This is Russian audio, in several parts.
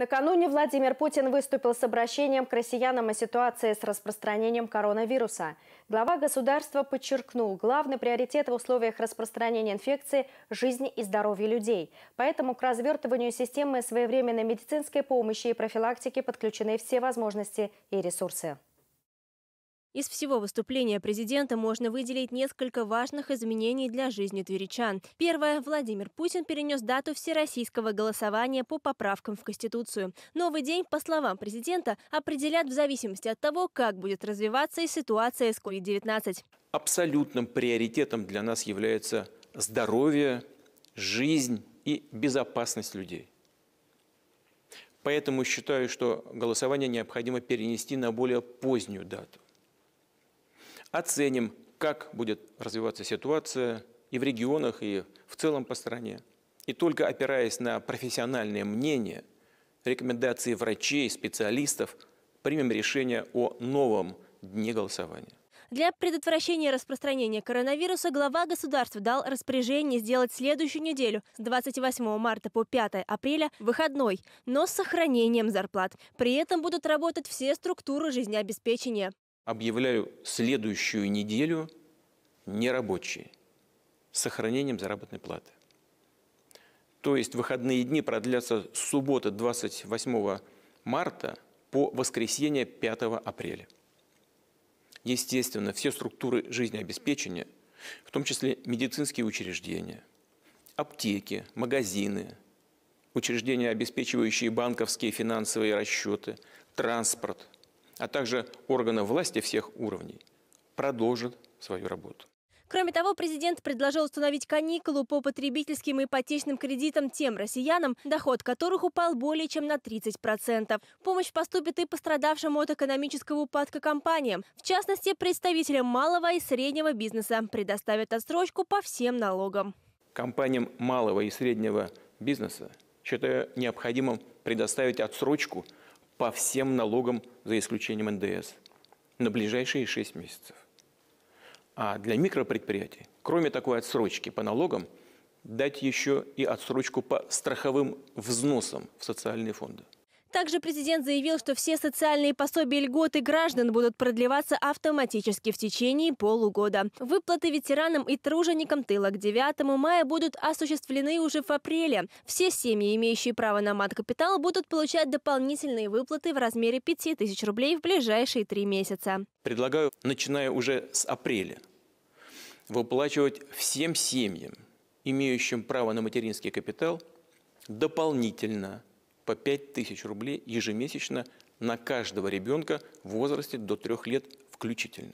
Накануне Владимир Путин выступил с обращением к россиянам о ситуации с распространением коронавируса. Глава государства подчеркнул, главный приоритет в условиях распространения инфекции – жизнь и здоровье людей. Поэтому к развертыванию системы своевременной медицинской помощи и профилактики подключены все возможности и ресурсы. Из всего выступления президента можно выделить несколько важных изменений для жизни тверичан. Первое. Владимир Путин перенес дату всероссийского голосования по поправкам в Конституцию. Новый день, по словам президента, определят в зависимости от того, как будет развиваться и ситуация с COVID-19. Абсолютным приоритетом для нас является здоровье, жизнь и безопасность людей. Поэтому считаю, что голосование необходимо перенести на более позднюю дату оценим, как будет развиваться ситуация и в регионах, и в целом по стране. И только опираясь на профессиональное мнение, рекомендации врачей, специалистов, примем решение о новом дне голосования. Для предотвращения распространения коронавируса глава государства дал распоряжение сделать следующую неделю с 28 марта по 5 апреля выходной, но с сохранением зарплат. При этом будут работать все структуры жизнеобеспечения объявляю следующую неделю нерабочие с сохранением заработной платы. То есть выходные дни продлятся с субботы 28 марта по воскресенье 5 апреля. Естественно, все структуры жизнеобеспечения, в том числе медицинские учреждения, аптеки, магазины, учреждения, обеспечивающие банковские финансовые расчеты, транспорт – а также органов власти всех уровней, продолжит свою работу. Кроме того, президент предложил установить каникулу по потребительским и ипотечным кредитам тем россиянам, доход которых упал более чем на 30%. Помощь поступит и пострадавшим от экономического упадка компаниям. В частности, представителям малого и среднего бизнеса предоставят отсрочку по всем налогам. Компаниям малого и среднего бизнеса считаю необходимым предоставить отсрочку по всем налогам, за исключением НДС, на ближайшие 6 месяцев. А для микропредприятий, кроме такой отсрочки по налогам, дать еще и отсрочку по страховым взносам в социальные фонды. Также президент заявил, что все социальные пособия и льготы граждан будут продлеваться автоматически в течение полугода. Выплаты ветеранам и труженикам тыла к 9 мая будут осуществлены уже в апреле. Все семьи, имеющие право на мат-капитал, будут получать дополнительные выплаты в размере 5000 рублей в ближайшие три месяца. Предлагаю, начиная уже с апреля, выплачивать всем семьям, имеющим право на материнский капитал, дополнительно – по 5 тысяч рублей ежемесячно на каждого ребенка в возрасте до 3 лет включительно.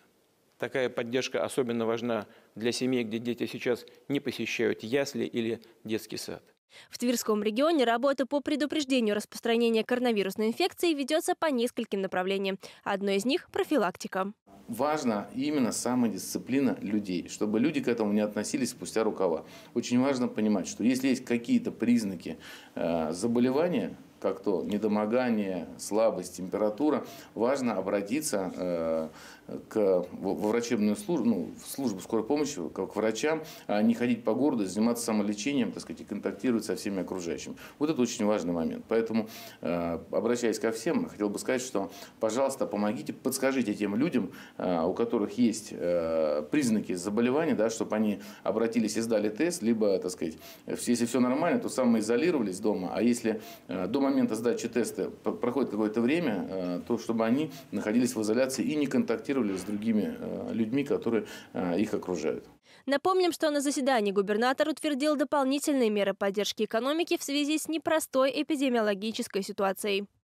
Такая поддержка особенно важна для семей, где дети сейчас не посещают ясли или детский сад. В Тверском регионе работа по предупреждению распространения коронавирусной инфекции ведется по нескольким направлениям. Одно из них – профилактика. Важна именно самодисциплина людей, чтобы люди к этому не относились спустя рукава. Очень важно понимать, что если есть какие-то признаки э, заболевания, как то недомогание, слабость, температура, важно обратиться э, к, во врачебную службу, ну, в службу скорой помощи, как к врачам, а не ходить по городу, заниматься самолечением, так сказать, и контактировать со всеми окружающими. Вот это очень важный момент. Поэтому, э, обращаясь ко всем, хотел бы сказать, что, пожалуйста, помогите, подскажите тем людям, э, у которых есть э, признаки заболевания, да, чтобы они обратились и сдали тест, либо, так сказать, если все нормально, то самоизолировались дома, а если до момента сдачи теста проходит какое-то время, то чтобы они находились в изоляции и не контактировали контактировали с другими э, людьми, которые э, их окружают. Напомним, что на заседании губернатор утвердил дополнительные меры поддержки экономики в связи с непростой эпидемиологической ситуацией.